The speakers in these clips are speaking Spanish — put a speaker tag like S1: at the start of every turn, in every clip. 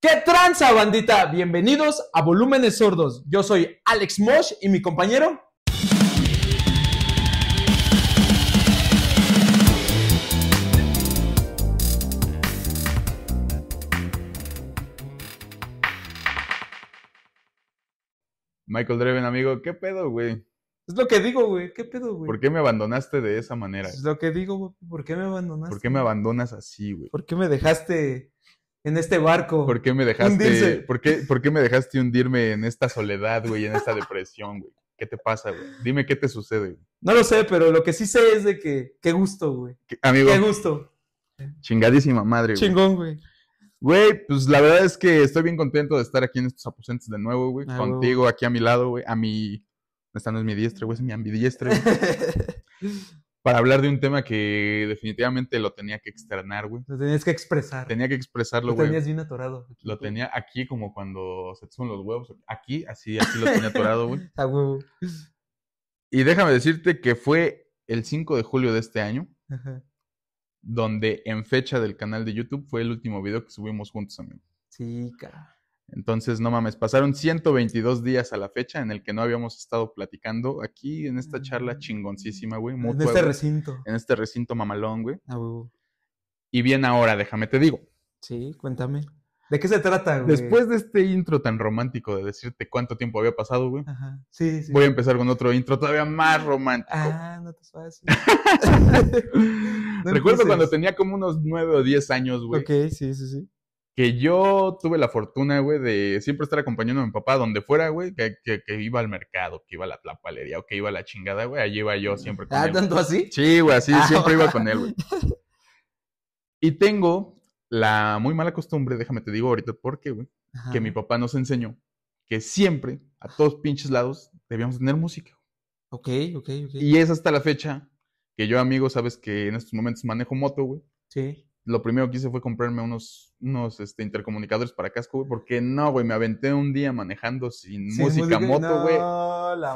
S1: ¿Qué tranza, bandita? Bienvenidos a Volúmenes Sordos. Yo soy Alex Mosh y mi compañero.
S2: Michael Dreven, amigo, ¿qué pedo, güey? Es
S1: lo que digo, güey. ¿Qué pedo, güey? ¿Por
S2: qué me abandonaste de esa manera? Es lo que digo, güey. ¿Por qué me abandonaste? ¿Por qué me abandonas así, güey? ¿Por qué me dejaste en este barco. ¿Por qué me dejaste, ¿por qué, ¿por qué me dejaste hundirme en esta soledad, güey, en esta depresión, güey? ¿Qué te pasa, güey? Dime qué te sucede. Güey.
S1: No lo sé, pero lo que sí sé es de que, qué gusto, güey.
S2: amigo. Qué gusto. Chingadísima madre, güey. Chingón, güey. Güey, pues la verdad es que estoy bien contento de estar aquí en estos aposentos de nuevo, güey. Ah, contigo, aquí a mi lado, güey. A mi. Esta no es mi diestra, güey, es mi ambidiestra. para hablar de un tema que definitivamente lo tenía que externar, güey.
S1: Lo tenías que expresar. Tenía que expresarlo, güey. Lo tenías bien atorado.
S2: lo tenía aquí como cuando se te suben los huevos. Aquí, así, así lo tenía atorado, güey. Y déjame decirte que fue el 5 de julio de este año, donde en fecha del canal de YouTube fue el último video que subimos juntos, amigo.
S1: Sí, cara.
S2: Entonces, no mames, pasaron 122 días a la fecha en el que no habíamos estado platicando aquí en esta charla mm. chingoncísima, güey. en este recinto. En este recinto mamalón, güey. Y bien ahora, déjame te digo. Sí,
S1: cuéntame. ¿De qué se trata, güey? Después
S2: de este intro tan romántico de decirte cuánto tiempo había pasado, güey. Ajá. Sí, sí. Voy a empezar con otro intro todavía más romántico.
S1: Ah, no te sueles
S2: Recuerdo cuando tenía como unos nueve o diez años, güey. Ok, sí, sí, sí que yo tuve la fortuna, güey, de siempre estar acompañando a mi papá donde fuera, güey, que, iba al mercado, que iba a la, plapalería o que iba a la chingada, güey, allí iba yo siempre con ¿Ah, tanto así? Sí, güey, así ah, siempre iba con él, güey. Y tengo la muy mala costumbre, déjame te digo ahorita por qué, güey, que mi papá nos enseñó que siempre, a todos pinches lados, debíamos tener
S1: música. Ok, ok, ok. Y es hasta la
S2: fecha que yo, amigo, sabes que en estos momentos manejo moto, güey. Sí lo primero que hice fue comprarme unos, unos este, intercomunicadores para casco, güey, porque no, güey, me aventé un día manejando sin, música, moto, güey.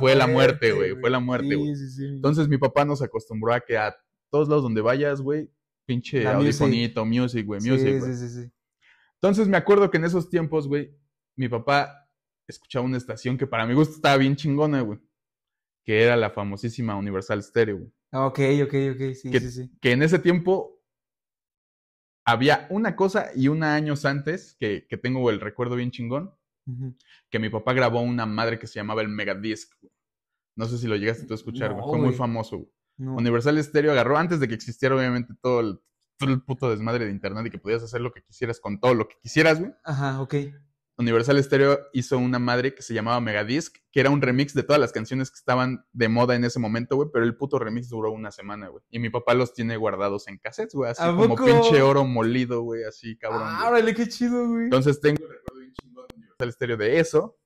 S2: fue la muerte, güey, fue la muerte, güey. Entonces mi papá nos acostumbró a que a todos lados donde vayas, güey, pinche la music, güey, music, Sí, sí, sí, Entonces me acuerdo que en esos tiempos, güey, mi papá escuchaba una estación que para mi gusto estaba bien chingona, güey, que era la famosísima Universal Stereo, güey.
S1: Ah, ok, ok, ok, sí, sí, sí.
S2: Que en ese tiempo había una cosa y una años antes, que, tengo el recuerdo bien chingón, que mi papá grabó una madre que se llamaba el Megadisc. No sé si lo llegaste tú a escuchar, Fue muy famoso. Universal Stereo agarró antes de que existiera, obviamente, todo el, todo el puto desmadre de internet y que podías hacer lo que quisieras con todo lo que quisieras, güey. Ajá, ok. Universal Stereo hizo una madre que se llamaba Megadisc, que era un remix de todas las canciones que estaban de moda en ese momento, güey, pero el puto remix duró una semana, güey. Y mi papá los tiene guardados en cassettes, güey, así como pinche oro molido, güey, así cabrón. Ah,
S1: qué chido, güey. Entonces
S2: tengo el recuerdo bien de Universal Stereo de eso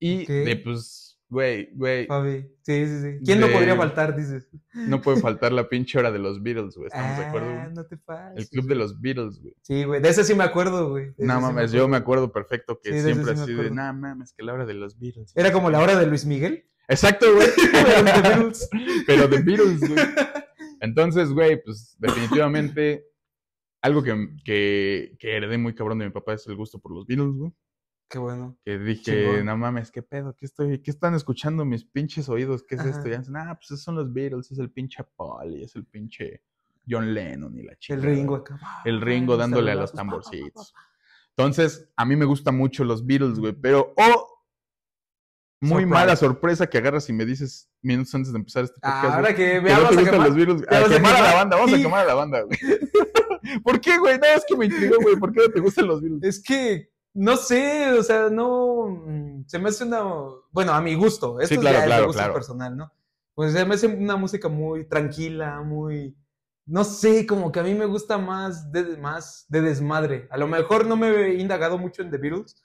S2: y de pues Güey, güey.
S1: Fabi. Sí, sí, sí. ¿Quién no podría faltar, dices? No
S2: puede faltar la pinche hora de los Beatles, güey. ¿Estamos de acuerdo? Ah, no te pases. El club de los Beatles, güey.
S1: Sí, güey. De ese sí me acuerdo, güey. No mames, yo me
S2: acuerdo perfecto que siempre sí así de, mames, que la hora de los
S1: Beatles. ¿Era como la hora de Luis Miguel? Exacto, güey. Pero de Beatles. Pero de Beatles, güey.
S2: Entonces, güey, pues definitivamente algo que, que, que heredé muy cabrón de mi papá es el gusto por los Beatles, güey. Qué bueno. Que dije, no mames, qué pedo, qué estoy, qué están escuchando mis pinches oídos, qué es esto. Y dicen, ah, pues esos son los Beatles, es el pinche Paul es el pinche John Lennon y la chica. El Ringo acá. El Ringo dándole a los tamborcitos. Entonces, a mí me gustan mucho los Beatles, güey, mm. pero oh, muy mala sorpresa que agarras y me dices minutos antes de empezar este ah, podcast. Ahora que veamos te a, los Beatles a, quemar la banda, vamos a quemar a la banda, güey.
S1: ¿Por qué, güey? No, es que me intrigó, güey. ¿Por qué no te gustan los Beatles? Es que no sé, o sea, no, mm, se me hace una, bueno, a mi gusto, esto sí, es gusto personal, ¿no? Pues se me hace una música muy tranquila, muy, no sé, como que a mí me gusta más de, más de desmadre. A lo mejor no me he indagado mucho en The Beatles,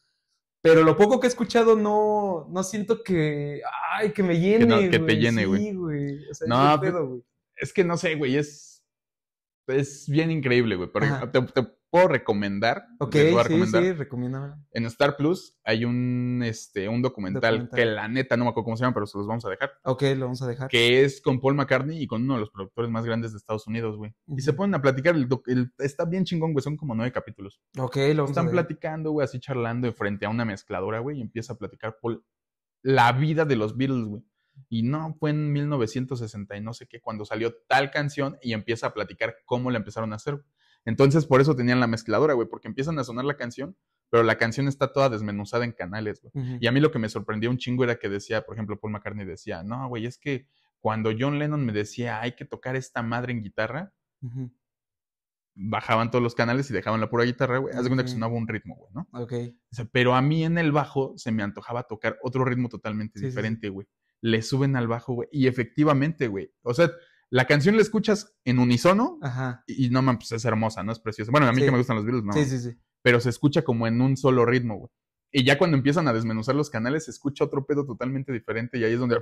S1: pero lo poco que he escuchado no, no siento que, ay, que me llene, que, que te llene, güey. no, pues, es que no sé, güey, es,
S2: es bien increíble, güey. te puedo recomendar. Ok, sí, recomiéndame. En Star Plus hay un, este, un documental, que la neta no me acuerdo cómo se llama, pero se los vamos a dejar. Ok, lo vamos a dejar. Que es con Paul McCartney y con uno de los productores más grandes de Estados Unidos, güey. Y se ponen a platicar, está bien chingón, güey, son como nueve capítulos. Ok, lo vamos Están platicando, güey, así charlando frente a una mezcladora, güey, y empieza a platicar Paul la vida de los Beatles, güey. Y no, fue en 1960 y no sé qué, cuando salió tal canción y empieza a platicar cómo la empezaron a hacer. Entonces, por eso tenían la mezcladora, güey, porque empiezan a sonar la canción, pero la canción está toda desmenuzada en canales, güey. Y a mí lo que me sorprendió un chingo era que decía, por ejemplo, Paul McCartney decía, no, güey, es que cuando John Lennon me decía, hay que tocar esta madre en guitarra, bajaban todos los canales y dejaban la pura guitarra, güey. Haz de cuenta que sonaba un ritmo, güey, ¿no? Ok. O sea, pero a mí en el bajo se me antojaba tocar otro ritmo totalmente diferente, güey. Le suben al bajo, güey. Y efectivamente, güey. O sea, la canción la escuchas en unísono Ajá. Y, no man, pues es hermosa, ¿no? Es preciosa. Bueno, a mí que me gustan los Beatles, ¿no? Sí, sí, sí. Pero se escucha como en un solo ritmo, güey. Y ya cuando empiezan a desmenuzar los canales, se escucha otro pedo totalmente diferente. Y ahí es donde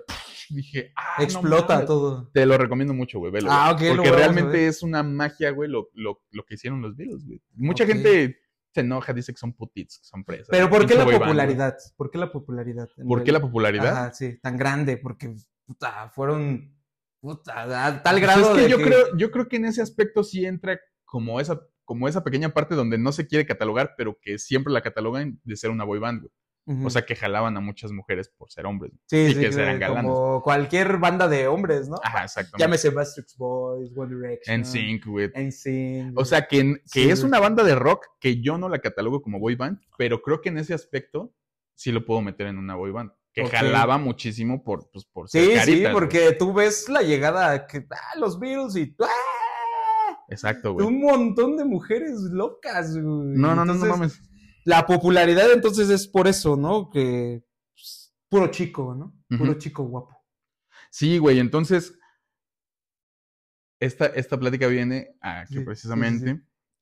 S2: dije, ah, Explota todo. Te lo recomiendo mucho, güey. Velo, ah, güey. Porque realmente es una magia, güey, lo, lo, que hicieron los Beatles, güey. Mucha gente se enoja, dice que son putits, que son presas. Pero ¿por qué la popularidad?
S1: ¿Por qué la popularidad? ¿Por qué la popularidad? Ah, sí, tan grande, porque puta, fueron Puta, tal pues grado. que, yo, Creo,
S2: yo creo que en ese aspecto sí entra como esa, como esa pequeña parte donde no se quiere catalogar, pero que siempre la catalogan de ser una boy band, O sea, que jalaban a muchas mujeres por ser hombres. Sí, y que eran Como
S1: cualquier banda de hombres, ¿no?
S2: Ajá, exactamente. Llámese
S1: Bastrix Boys, One Direction. NSYNC, güey. NSYNC. O sea, que, que es una banda
S2: de rock que yo no la catalogo como boy band, pero creo que en ese aspecto sí lo puedo meter en una boy band que jalaba muchísimo por, pues, por ser Sí, sí,
S1: porque tú ves la llegada que ah, los virus y ¡ah! Exacto, güey. Un montón de mujeres locas, güey. No, no, no, no mames. La popularidad entonces es por eso, ¿no? Que pues, puro chico, ¿no? Puro chico guapo.
S2: Sí, güey, entonces esta, esta plática viene a que precisamente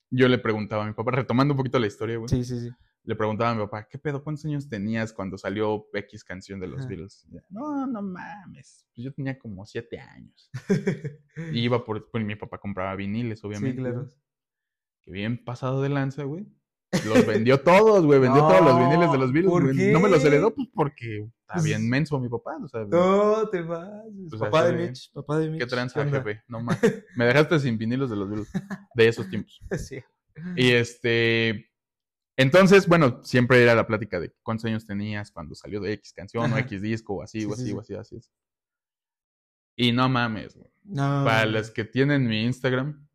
S2: yo le preguntaba a mi papá, retomando un poquito la historia, güey. Sí, sí, sí le preguntaba a mi papá, ¿qué pedo? ¿Cuántos años tenías cuando salió X canción de los Beatles? no, no mames. Pues yo tenía como siete años. y iba por, pues, mi papá compraba viniles, obviamente. Sí, claro. Que bien pasado de lanza, güey. Los vendió todos, güey. Vendió todos los viniles de los Beatles. No me los heredó, pues porque está bien pues menso mi papá. O sea, no,
S1: te vas. Pues, papá, de Mitch, papá de Mitch. Qué tranza, jefe. No mames.
S2: me dejaste sin vinilos de los Beatles. De esos tiempos. Sí. Y este entonces, bueno, siempre era la plática de cuántos años tenías cuando salió de X canción o X disco o así, o, así o así, así, Y no mames, güey. No. Para las que tienen mi Instagram.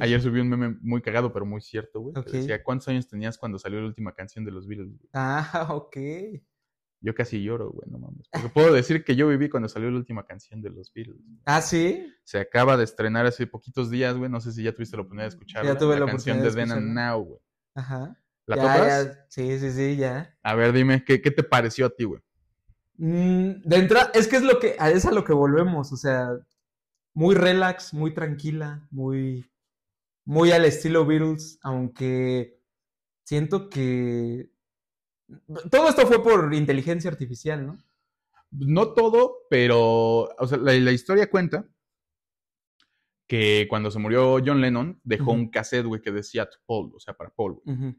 S2: Ayer subí un meme muy cagado, pero muy cierto, güey. Que decía, ¿cuántos años tenías cuando salió la última canción de los Beatles?
S1: Ah, ok.
S2: Yo casi lloro, güey, no mames. Porque puedo decir que yo viví cuando salió la última canción de los Beatles. ¿Ah, sí? Se acaba de estrenar hace poquitos días, güey. No sé si ya tuviste la oportunidad de escuchar. Ya tuve la, la canción de, de Now, güey.
S1: Ajá. ¿La ya, Sí, sí, sí, ya.
S2: A ver, dime, ¿qué, qué te pareció a ti, güey?
S1: Mm, de entrada, es que es lo que, a es a lo que volvemos, o sea, muy relax, muy tranquila, muy, muy al estilo Beatles, aunque siento que todo esto fue por inteligencia artificial, ¿no? No todo,
S2: pero o sea, la, historia cuenta que cuando se murió John Lennon dejó un cassette, güey, que decía to Paul, o sea, para Paul, güey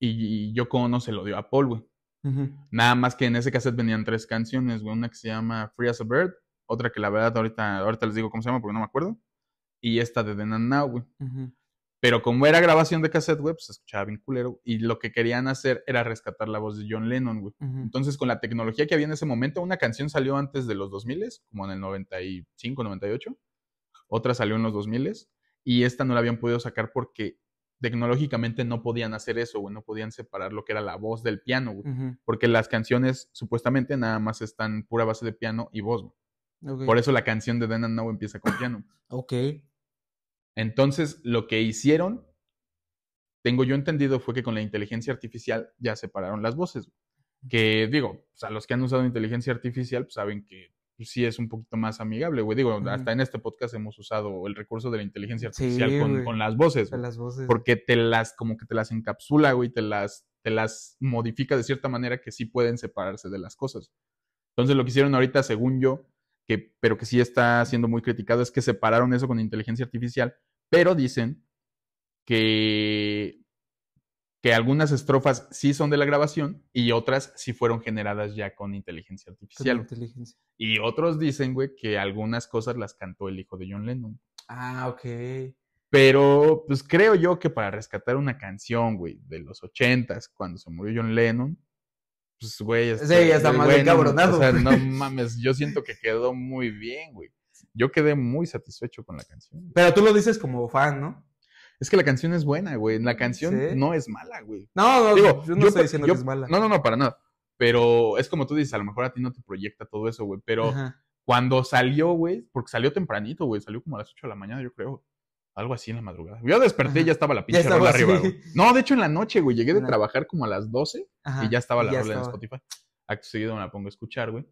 S2: y, yo Yoko no se lo dio a Paul, güey. Nada más que en ese cassette venían tres canciones, güey. Una que se llama Free as a Bird, otra que la verdad ahorita, ahorita les digo cómo se llama porque no me acuerdo, y esta de The Now, güey. Pero como era grabación de cassette, güey, pues se escuchaba bien culero. Y lo que querían hacer era rescatar la voz de John Lennon, güey. Entonces, con la tecnología que había en ese momento, una canción salió antes de los 2000, como en el 95, 98. Otra salió en los 2000. Y esta no la habían podido sacar porque tecnológicamente no podían hacer eso, güey, no podían separar lo que era la voz del piano, porque las canciones supuestamente nada más están pura base de piano y voz, Por eso la canción de Dan and Now empieza con piano. ok. Entonces, lo que hicieron, tengo yo entendido, fue que con la inteligencia artificial ya separaron las voces, Que digo, o sea los que han usado inteligencia artificial pues, saben que pues sí es un poquito más amigable, güey. Digo, hasta en este podcast hemos usado el recurso de la inteligencia artificial con, las voces. Con
S1: las voces. Porque
S2: te las, como que te las encapsula, güey, te las, te las modifica de cierta manera que sí pueden separarse de las cosas. Entonces lo que hicieron ahorita, según yo, que, pero que sí está siendo muy criticado, es que separaron eso con inteligencia artificial, pero dicen que que algunas estrofas sí son de la grabación y otras sí fueron generadas ya con inteligencia artificial.
S1: inteligencia.
S2: Y otros dicen, güey, que algunas cosas las cantó el hijo de John Lennon.
S1: Ah, ok.
S2: Pero, pues creo yo que para rescatar una canción, güey, de los ochentas, cuando se murió John Lennon, pues, güey, hasta, sí, este, está más o sea, no mames, yo siento que quedó muy bien, güey. Yo quedé muy satisfecho con la canción.
S1: Pero tú lo dices como fan,
S2: ¿no? Es que la canción es buena, güey. La canción no es mala, güey. No, no, no, yo no estoy diciendo que es mala. No, no, no, para nada. Pero es como tú dices, a lo mejor a ti no te proyecta todo eso, güey. Pero cuando salió, güey, porque salió tempranito, güey. Salió como a las 8 de la mañana, yo creo. Algo así en la madrugada. Yo desperté y ya estaba la pinche rola arriba, güey. No, de hecho en la noche, güey. Llegué de trabajar como a las 12 y ya estaba la rola en Spotify. Acto seguido me la pongo a escuchar, güey.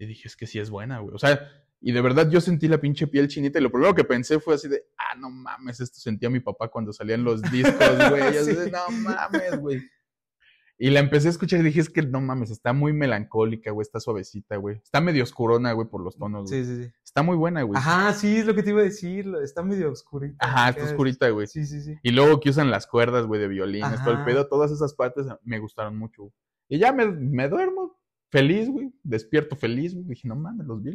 S2: Y dije, es que sí es buena, güey. O sea, y de verdad yo sentí la pinche piel chinita y lo primero que pensé fue así de, ah, no mames, esto sentía mi papá cuando salían los discos, güey. no mames, güey. Y la empecé a escuchar y dije, es que no mames, está muy melancólica, güey, está suavecita, güey. Está medio oscurona, güey, por los tonos, Sí, sí, sí. Está muy buena, güey.
S1: Ajá, sí, es lo que te iba a decir, está medio oscurita. Ajá, está oscurita, güey. Sí, sí, sí.
S2: Y luego que usan las cuerdas, güey, de violín todo el pedo,
S1: todas esas partes
S2: me gustaron mucho. Y ya me, duermo feliz, güey, despierto feliz, güey. Dije, no mames, los vi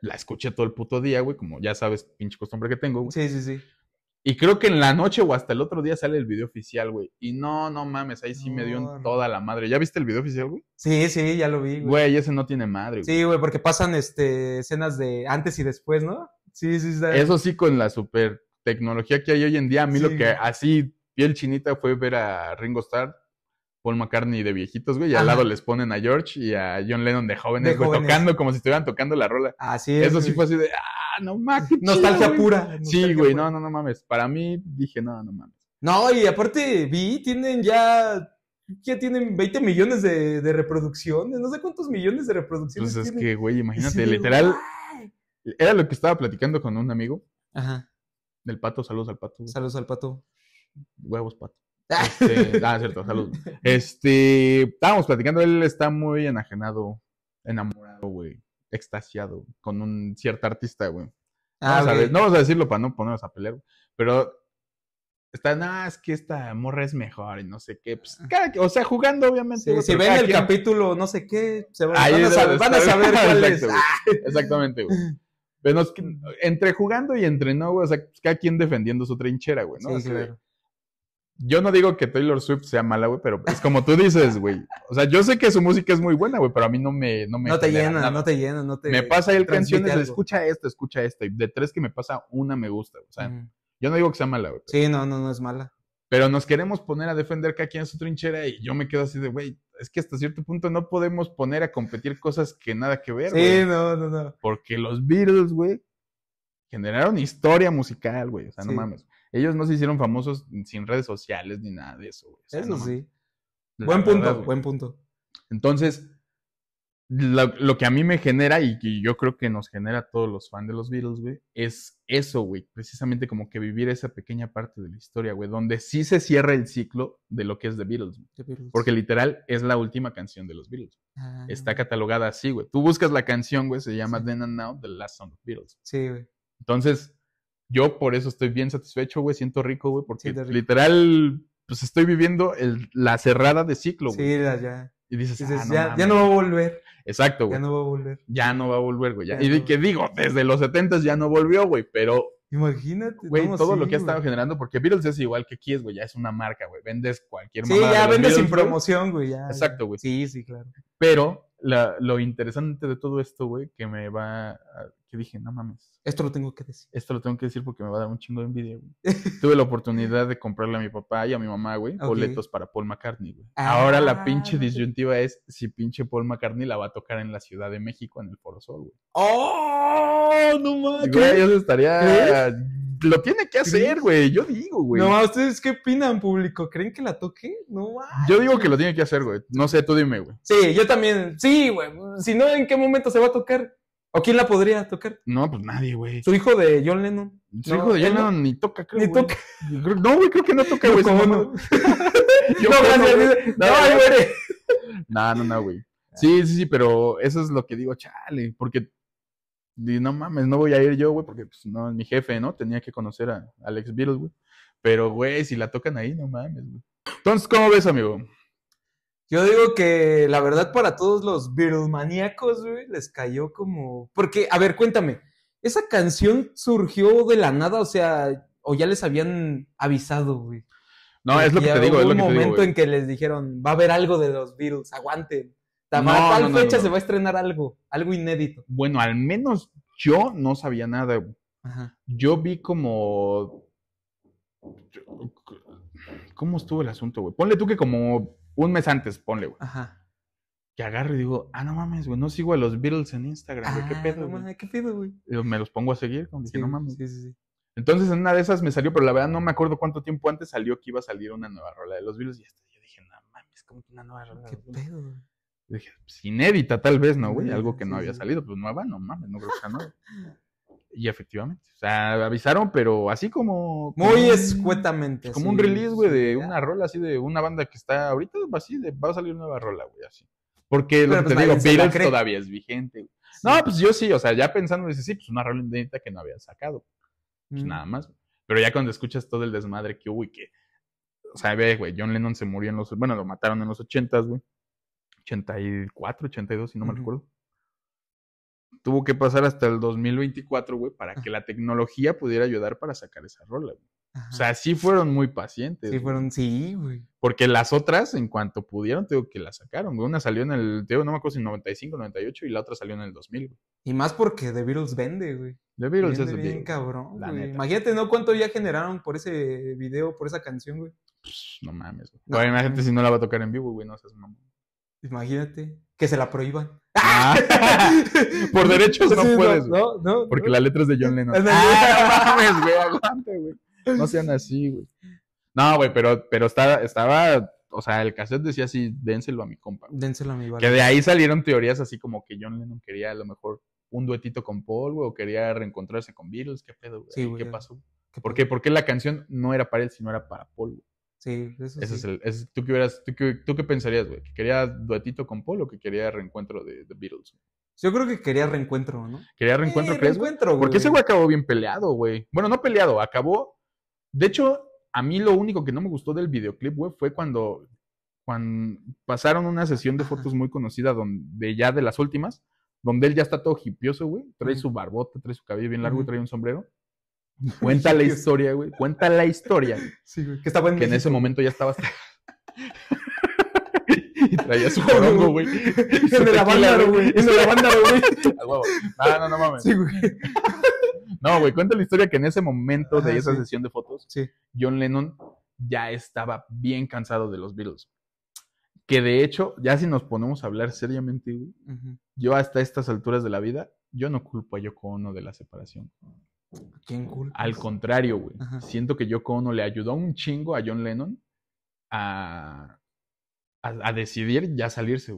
S2: la, escuché todo el puto día, güey, como ya sabes, pinche costumbre que tengo, Sí, sí, sí. Y creo que en la noche o hasta el otro día sale el video oficial, güey. Y no, no mames, ahí sí me dio
S1: toda la madre. ¿Ya viste el video oficial, güey? Sí, sí, ya lo vi, güey. Güey, ese no tiene madre, güey. Sí, güey, porque pasan este, escenas de antes y después, ¿no? Sí, sí, Eso sí,
S2: con la super tecnología que hay hoy en día, a mí lo que así, piel chinita, fue ver a Ringo Starr Paul McCartney de viejitos, güey, y al lado les ponen a George y a John Lennon de jóvenes, güey, tocando como si estuvieran tocando la rola. Así es. Eso sí fue así de, ah, no mames. Nostalgia pura. sí, güey, no, no, no mames.
S1: Para mí dije, no, no mames. No, y aparte vi, tienen ya, ya tienen 20 millones de, reproducciones, no sé cuántos millones de reproducciones. Entonces pues es que, güey, imagínate, literal,
S2: era lo que estaba platicando con un amigo. Ajá. Del pato,
S1: saludos al pato. Saludos al pato. Huevos, pato. Este, ah, cierto, salud.
S2: Este, estábamos platicando, él está muy enajenado, enamorado, güey, extasiado con un cierto artista, güey.
S1: Ah, no vamos a
S2: decirlo para no ponernos a pelear, pero está. nada es que esta morra es mejor y no sé qué. Pues, ah.
S1: o sea, jugando, obviamente. si ven el capítulo, no sé qué, se van, a, saber, van a saber cuál es.
S2: Exactamente, güey. Pero mm. entre jugando y entre no, o sea, cada quien defendiendo su trinchera, güey, ¿no? yo no digo que Taylor Swift sea mala, güey, pero es como tú dices, güey. O sea, yo sé que su música es muy buena, güey, pero a mí no me... No, me no te llena, no te
S1: llena, no te... Me pasa él canciones, escucha
S2: esto, escucha esto, y de tres que me pasa, una me gusta, o sea, yo no digo que sea mala, güey. Sí, no, no, no es mala. Pero nos queremos poner a defender que aquí en su trinchera y yo me quedo así de, güey, es que hasta cierto punto no podemos poner a competir cosas que nada que ver, güey. Sí, no, no, no. Porque los Beatles, güey, generaron historia musical, güey, o sea, no mames. Ellos no se hicieron famosos sin redes sociales ni nada de eso, eso sí. Buen punto, buen punto. Entonces, lo, que a mí me genera y que yo creo que nos genera a todos los fans de los Beatles, güey, es eso, güey. Precisamente como que vivir esa pequeña parte de la historia, güey, donde sí se cierra el ciclo de lo que es The Beatles. Porque literal es la última canción de los Beatles.
S1: Ah. Está
S2: catalogada así, güey. Tú buscas la canción, güey, se llama Then and Now, The Last Song of Beatles. Sí, güey. Entonces, yo por eso estoy bien satisfecho, güey. Siento rico, güey, porque literal, pues estoy viviendo el, la cerrada de
S1: ciclo, güey. Sí, ya.
S2: Y dices, ah, ya, ya, no va a volver. Exacto, güey. Ya no va a volver. Ya no va a volver, güey. y que digo, desde los 70 ya no volvió, güey, pero.
S1: Imagínate. Güey, todo lo que ha estado
S2: generando, porque Beatles es igual que Kiss, güey, ya es una marca, güey. Vendes cualquier marca. Sí, ya vendes sin promoción,
S1: güey, ya. Exacto, güey. Sí, sí, claro.
S2: Pero lo interesante de todo esto, güey, que me va, a, que dije, no mames.
S1: Esto lo tengo que decir. Esto lo tengo que decir porque me va a dar un chingo de envidia,
S2: güey. Tuve la oportunidad de comprarle a mi papá y a mi mamá, güey, boletos para Paul McCartney, güey. Ah, Ahora la pinche disyuntiva es si pinche Paul McCartney la va a tocar en la Ciudad de México, en el Foro Sol, güey.
S1: ¡Oh! No mames. Güey, eso estaría... Lo tiene que hacer, güey. Yo digo, güey. No, ¿ustedes qué opinan, público? ¿Creen que la toque? No, mames. Yo digo que lo tiene que hacer, güey. No sé, tú dime, güey. Sí, yo también. Sí, güey. Si no, ¿en qué momento se va a tocar? ¿O quién la podría tocar? No, pues nadie, güey. Su hijo de John Lennon. Su hijo de John Lennon ni toca, creo. Ni toca. No, güey, creo que no toca, güey. No, no. Yo no, gracias. No,
S2: güey. No, no, no, güey. Sí, sí, sí, pero eso es lo que digo, chale, porque no mames, no voy a ir yo, güey, porque pues, no, mi jefe, ¿no? Tenía que conocer a Alex Beatles, güey. Pero, güey, si la tocan ahí, no mames, güey. Entonces, ¿cómo ves, amigo?
S1: Yo digo que la verdad para todos los maníacos, güey, les cayó como... Porque, a ver, cuéntame, ¿esa canción surgió de la nada? O sea, ¿o ya les habían avisado, güey? No, es lo que te digo, es lo que te digo. un momento en que les dijeron, va a haber algo de los Beatles, aguanten. A tal fecha se va a estrenar algo, algo inédito.
S2: Bueno, al menos yo no sabía nada, Ajá. Yo vi como... ¿Cómo estuvo el asunto, güey? Ponle tú que como un mes antes, ponle, güey. Ajá. Que agarro y digo, ah, no mames, güey, no sigo a los Beatles en Instagram, güey, qué ah, pedo. No mames, qué pedo, güey. Y me los pongo a seguir, como dije, no mames. Sí, sí, sí. Entonces, en una de esas me salió, pero la verdad no me acuerdo cuánto tiempo antes salió que iba a salir una nueva rola de los Beatles. Y yo dije, no mames, como que una nueva rola. Qué pedo, güey. Dije, pues, inédita tal vez, ¿no, güey? Algo que no había salido, pues nueva, no mames, no creo que sea nueva. Y efectivamente, o sea, avisaron, pero así como... Muy escuetamente. Como un release, güey, de una rola así, de una banda que está ahorita, pues, así, va a salir nueva rola, güey, así. Porque lo que te pues, digo, Beatles todavía es vigente. No, pues yo sí, o sea, ya pensando, dices, sí, pues una rola inédita que no había sacado. Pues mm. nada más. Pero ya cuando escuchas todo el desmadre que hubo y que... O sea, ve, güey, John Lennon se murió en los... Bueno, lo mataron en los ochentas, güey. 84, 82, si no me recuerdo tuvo que pasar hasta el 2024, güey, para que la tecnología pudiera ayudar para sacar esa rola, güey. O sea, sí fueron muy pacientes. Sí, fueron, sí, güey. Porque las otras, en cuanto pudieron, tengo que la sacaron, Una salió en el, digo, no me acuerdo si en 95, 98, y la otra salió en el 2000, güey. Y
S1: más porque The Beatles vende, güey. The Beatles es bien, cabrón, Imagínate, ¿no? ¿Cuánto ya generaron por ese video, por esa canción, güey? Pues, no mames,
S2: güey. imagínate si no la va a tocar en vivo, güey, no seas mamón.
S1: Imagínate que se la prohíban. Ah, por derechos no puedes, porque la letra es de John Lennon.
S2: Ah, no sean así, güey. No, güey, pero, pero estaba, estaba, o sea, el cassette decía así, dénselo a mi compa.
S1: Dénselo a mi Que de ahí
S2: salieron teorías así como que John Lennon quería a lo mejor un duetito con Paul, güey, o quería reencontrarse con Beatles, qué pedo, güey. ¿Qué pasó? ¿Por qué? la canción no era para él, sino era para Paul, Sí, eso, Ese Es el, ¿tú, qué tú, qué, pensarías, güey? ¿Que quería duetito con Paul o que quería reencuentro de The Beatles?
S1: Yo creo que quería reencuentro, ¿no? Quería reencuentro, sí, Porque ese güey
S2: acabó bien peleado, güey. Bueno, no peleado, acabó. De hecho, a mí lo único que no me gustó del videoclip, güey, fue cuando, cuando pasaron una sesión de fotos muy conocida, donde ya de las últimas, donde él ya está todo hipioso, güey. Trae su barbota, trae su cabello bien largo y trae un sombrero.
S1: Cuenta la historia,
S2: güey. Cuenta la historia. Sí, güey. Que en, ese momento ya estaba. y traía su corongo, güey. En el lavan, güey. En güey. No, no, mames. Sí, güey. No, güey, cuenta la historia que en ese momento de esa sesión de fotos, John Lennon ya estaba bien cansado de los Beatles. Que de hecho, ya si nos ponemos a hablar seriamente, güey, yo hasta estas alturas de la vida, yo no culpo a Yoko Ono de la separación.
S1: Al contrario,
S2: güey. Siento que Yoko Ono le ayudó un chingo a John Lennon a, a, decidir ya salirse,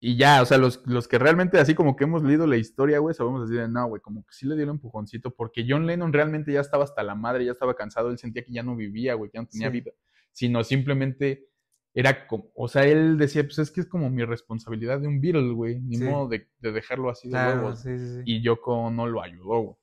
S2: Y ya, o sea, los, los, que realmente así como que hemos leído la historia, güey, sabemos decir, no, güey, como que sí le dio el empujoncito, porque John Lennon realmente ya estaba hasta la madre, ya estaba cansado, él sentía que ya no vivía, güey, que ya no tenía vida, sino simplemente era como, o sea, él decía, pues es que es como mi responsabilidad de un Beatle, güey, ni modo de, dejarlo así de nuevo. Y y no lo ayudó, güey.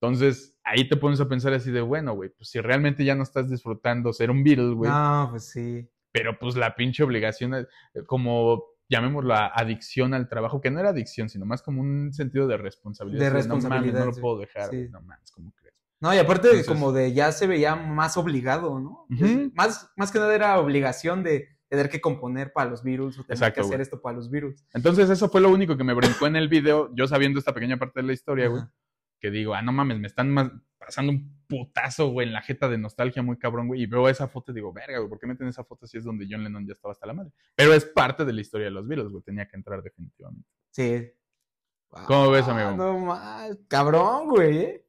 S2: Entonces, ahí te pones a pensar así de, bueno, güey, pues si realmente ya no estás disfrutando ser un Beatle, güey. No, pues sí. Pero pues la pinche obligación, eh, como llamémoslo, adicción al trabajo, que no era adicción, sino más como
S1: un sentido de responsabilidad. De responsabilidad. no, no lo puedo
S2: dejar, no mames, como que
S1: no, y aparte como de ya se veía más obligado, ¿no? más, más que nada era obligación de tener que componer para los virus o tener que hacer esto para los virus.
S2: Entonces eso fue lo único que me brincó en el video, yo sabiendo esta pequeña parte de la historia, güey, que digo, ah, no mames, me están pasando un putazo, güey, en la jeta de nostalgia muy cabrón, güey, y veo esa foto y digo, verga, güey, ¿por qué meten esa foto si es donde John Lennon ya estaba hasta la madre? Pero es parte de la historia de los virus, güey, tenía que entrar definitivamente. Sí. ¿Cómo ves, ah, amigo?
S1: No más, cabrón, güey. ¿eh?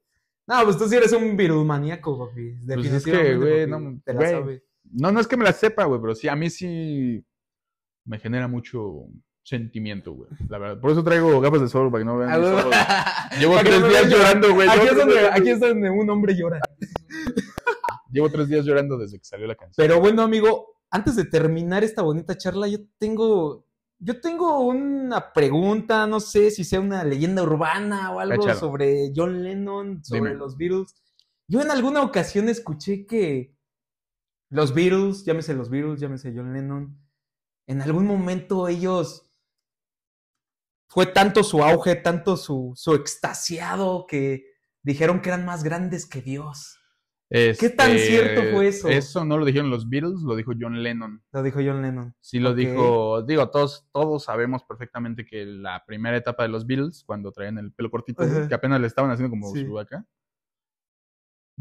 S1: No, pues tú sí eres un maníaco, papi. Definitivamente, pues es que, güey, no, la sabes.
S2: No, no es que me la sepa, güey, pero sí, a mí sí me genera mucho sentimiento, güey. La verdad. Por eso traigo gafas de sol, para que no vean ah, Llevo tres días llorando, güey. Aquí, aquí, es
S1: donde un hombre llora. Llevo tres días llorando desde que salió la canción. Pero bueno, amigo, antes de terminar esta bonita charla, yo tengo yo tengo una pregunta, no sé si sea una leyenda urbana o algo sobre John Lennon, sobre los Beatles. Yo en alguna ocasión escuché que los Beatles, llámese los Beatles, llámese John Lennon, en algún momento ellos fue tanto su auge, tanto su, su extasiado que dijeron que eran más grandes que Dios. Este, ¿Qué tan cierto fue eso? Eso
S2: no lo dijeron los Beatles, lo dijo John Lennon. Lo dijo John
S1: Lennon. Sí, lo dijo,
S2: digo, todos, todos sabemos perfectamente que la primera etapa de los Beatles, cuando traían el pelo cortito, que apenas
S1: le estaban haciendo como su
S2: vaca.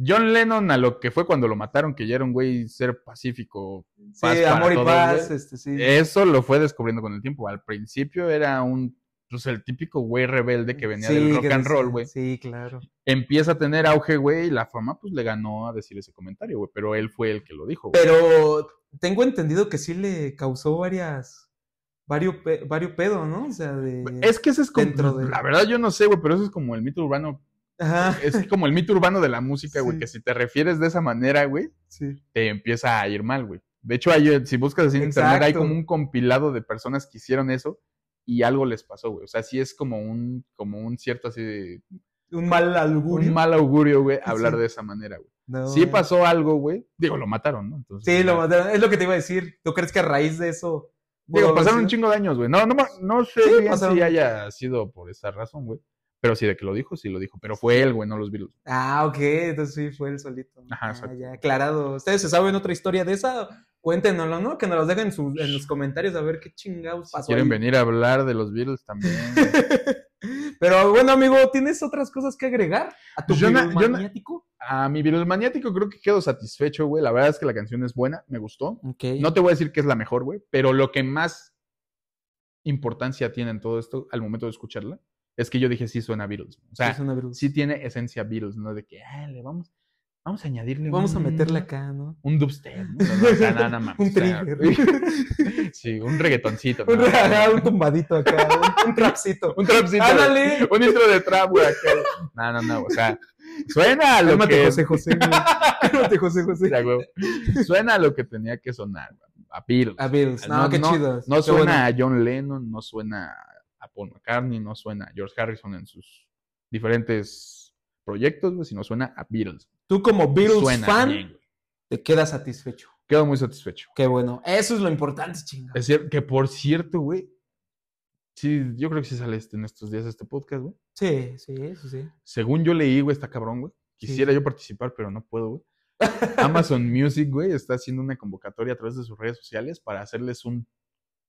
S2: John Lennon a lo que fue cuando lo mataron, que ya era un güey ser pacífico. sí, amor y paz, este, sí. Eso lo fue descubriendo con el tiempo. Al principio era un entonces, pues, el típico güey rebelde que venía del rock and roll, güey.
S1: Sí, claro.
S2: Empieza a tener auge, güey, y la fama pues le ganó a decir ese comentario, güey, pero él fue el que lo dijo. güey.
S1: Pero tengo entendido que sí le causó varias varios pe, vario pedo, ¿no? O sea, de Es que ese es como
S2: la verdad yo no sé, güey, pero eso es como el mito urbano Ajá. Es como el mito urbano de la música, güey, que si te refieres de esa manera, güey, sí. te empieza a ir mal, güey. De hecho, hay, eh, si buscas así en internet, hay como un compilado de personas que hicieron eso y algo les pasó, güey. O sea, sí es como un, como un cierto así de... Un mal augurio. Un mal augurio, güey, hablar de esa manera, güey. Sí pasó algo, güey. Digo, lo mataron, ¿no? sí, lo mataron. Es lo que te iba a decir. ¿Tú crees que a raíz de eso... Digo, pasaron un chingo de años, güey. No, no, no sé si haya sido por
S1: esa razón, güey.
S2: Pero sí, de que lo dijo, sí lo dijo. Pero fue él, güey, no los virus.
S1: Ah, ok. Entonces sí, fue él solito. Ajá, ah, ya, aclarado. ¿Ustedes se saben otra historia de esa? cuéntenoslo, ¿no? Que nos los dejen en, los comentarios a ver qué chingados pasó. quieren venir
S2: a hablar de los Beatles también.
S1: Pero bueno, amigo, ¿tienes otras cosas que agregar a tu virus pues maniático? a mi
S2: virus maniático creo que quedo satisfecho, güey. La verdad es que la canción es buena, me gustó. No te voy a decir que es la mejor, güey, pero lo que más importancia tiene en todo esto al momento de escucharla es que yo dije, sí suena Beatles. O sea, sí, tiene esencia Beatles, ¿no? De que, ah, le vamos
S1: Vamos a añadirle Vamos a meterle acá, ¿no? Un dubstep, un trigger. Sí,
S2: un reggaetoncito. Un, un, tumbadito acá, un, trapcito. Un trapcito.
S1: Ándale. Un intro de trap, güey, acá.
S2: No, no, no, o sea, suena a lo que... José José José. Suena a lo que tenía que sonar, A Beatles. A Beatles, eh, no, qué chido. No suena a John Lennon, no suena a Paul McCartney, no suena a George Harrison en sus diferentes proyectos, güey, sino suena a Beatles. Tú como Beatles fan, te quedas satisfecho. Quedo muy satisfecho. Qué bueno.
S1: Eso es lo importante, chinga.
S2: Es cierto, que por cierto, güey, Sí, yo creo que sí sale este, en estos días este podcast, güey.
S1: Sí, sí, eso sí.
S2: Según yo leí, güey, está cabrón, güey. Quisiera yo participar, pero no puedo, güey. Amazon Music, güey, está haciendo una convocatoria a través de sus redes sociales para hacerles un.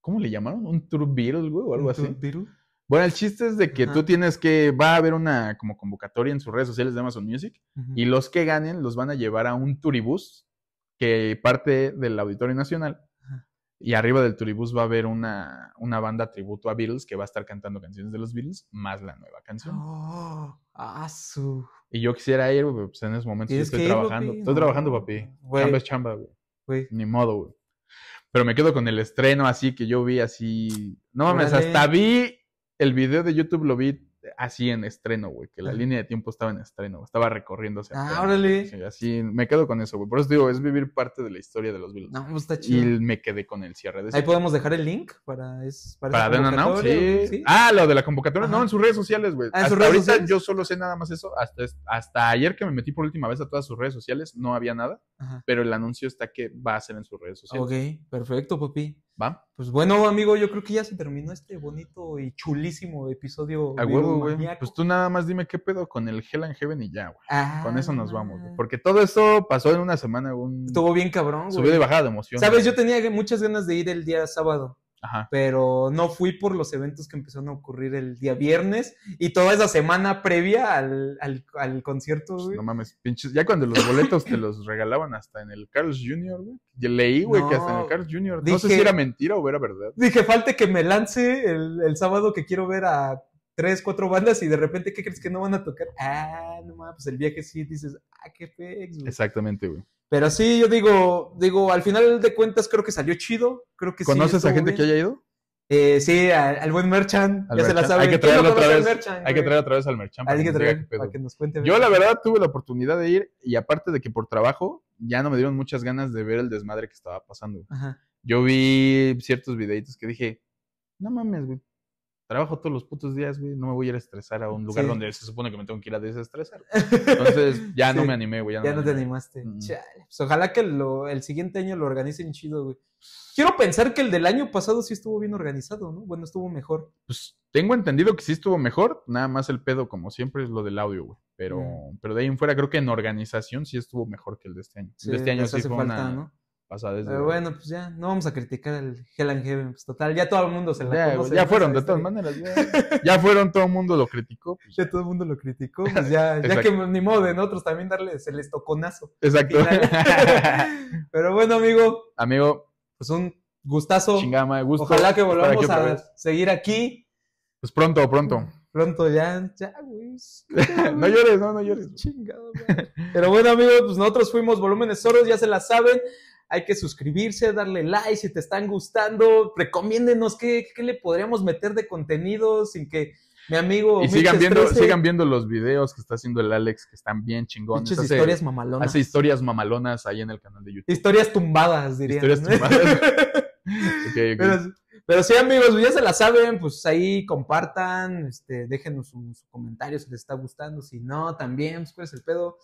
S2: ¿Cómo le llamaron? ¿Un Tour Beatles,
S1: güey? O algo así. ¿Un Tour Beatles?
S2: Bueno, el chiste es de que tú tienes que, va a haber una como convocatoria en sus redes sociales de Amazon Music y los que ganen los van a llevar a un turibús que parte del Auditorio Nacional y arriba del turibús va a haber una, banda tributo a Beatles que va a estar cantando canciones de los Beatles más la nueva canción. Oh,
S1: asu.
S2: Y yo quisiera ir, pues, en ese momento estoy trabajando. estoy trabajando, papi. Chamba es chamba, güey. Ni modo, güey. Pero me quedo con el estreno así que yo vi así. No mames, hasta vi el video de YouTube lo vi así en estreno, güey, que la línea de tiempo estaba en estreno, estaba recorriéndose. Ah, órale. así, me quedo con eso, güey. Por eso digo, es vivir parte de la historia de los Beatles. No, pues, está chido. Y me quedé con el cierre de Ahí podemos dejar
S1: el link para es para, para sí. Ah, lo de la convocatoria, no, en sus redes sociales, güey. Ah, sus redes ahorita
S2: yo solo sé nada más eso, hasta hasta ayer que me metí por última vez a todas sus redes sociales, no había nada, pero el anuncio está que va a ser en sus redes sociales.
S1: Ok, perfecto, papi. ¿Va? Pues bueno, amigo, yo creo que ya se terminó este bonito y chulísimo episodio. huevo,
S2: Pues tú nada más dime qué pedo con el Hell and Heaven y ya, güey. Ah, con eso nos vamos, güey. Porque
S1: todo esto pasó en una semana. Un... Estuvo bien cabrón, güey. Subió y bajada de emoción. Sabes, yo tenía muchas ganas de ir el día sábado. Ajá. Pero no fui por los eventos que empezaron a ocurrir el día viernes y toda esa semana previa al, concierto, pues, no mames, pinches. Ya cuando los boletos te los
S2: regalaban hasta en el Carlos Jr.,
S1: leí, güey, que hasta en el Carlos
S2: Jr. no sé si era mentira o era verdad. Dije,
S1: falte que me lance el, el sábado que quiero ver a tres, cuatro bandas y de repente, ¿qué crees que no van a tocar? Ah, no mames, pues el viaje sí dices, ah, qué fex, Exactamente, güey. Pero sí, yo digo, digo, al final de cuentas creo que salió chido, creo que ¿Conoces a gente que haya ido? Eh, sí, al, buen Merchan, ya se la sabe. Hay que traerlo otra vez. hay que traer otra vez al Merchan. para que nos cuente. Yo la verdad tuve la oportunidad de ir
S2: y aparte de que por trabajo ya no me dieron muchas ganas de ver el desmadre que estaba pasando. Yo vi ciertos videitos que dije, no mames, güey, trabajo todos los putos días, güey, no me voy a ir a estresar a un lugar donde se supone que me tengo que ir a desestresar. Entonces, ya no me animé, güey. Ya no, te
S1: animaste. Pues, ojalá que lo, el siguiente año lo organicen chido, güey. Quiero pensar que el del año pasado sí estuvo bien organizado, ¿no? Bueno, estuvo mejor. Pues tengo entendido que sí estuvo mejor,
S2: nada más el pedo, como siempre, es lo del audio, güey. Pero, mm. pero de ahí en fuera creo que en organización sí estuvo mejor que el de este año. de este año pues, sí fue ¿no? Pero bueno,
S1: pues ya, no vamos a criticar el Hell and Heaven, pues total, ya todo el mundo se la ya, ya fueron, de todas maneras, ya, fueron, todo el mundo lo criticó. Pues ya todo el mundo lo criticó, pues ya, ya que ni modo en otros también darles el estoconazo. Exacto. Pero bueno, amigo. Amigo. Pues un gustazo. Chingama, gusto. Ojalá que volvamos a seguir aquí. Pues pronto, pronto. Pronto, ya, ya, no llores, no, llores. Chingado, Pero bueno, amigo, pues nosotros fuimos Volúmenes Soros, ya se la saben hay que suscribirse, darle like si te están gustando, recomiéndenos qué, qué le podríamos meter de contenido sin que mi amigo. Y sigan viendo, sigan
S2: viendo los videos que está haciendo el Alex, que están bien chingones. Hace, historias mamalonas. Hace historias mamalonas ahí en el canal de YouTube. Historias tumbadas, diría. Historias tumbadas.
S1: Pero, sí, amigos, ya se la saben, pues ahí compartan, este, déjenos un comentarios si les está gustando, si no, también, pues cuál el pedo.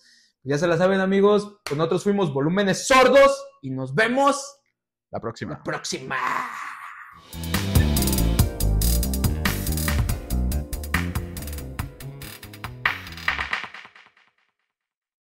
S1: Ya se la saben, amigos. Pues nosotros fuimos Volúmenes Sordos y nos vemos la próxima. La próxima.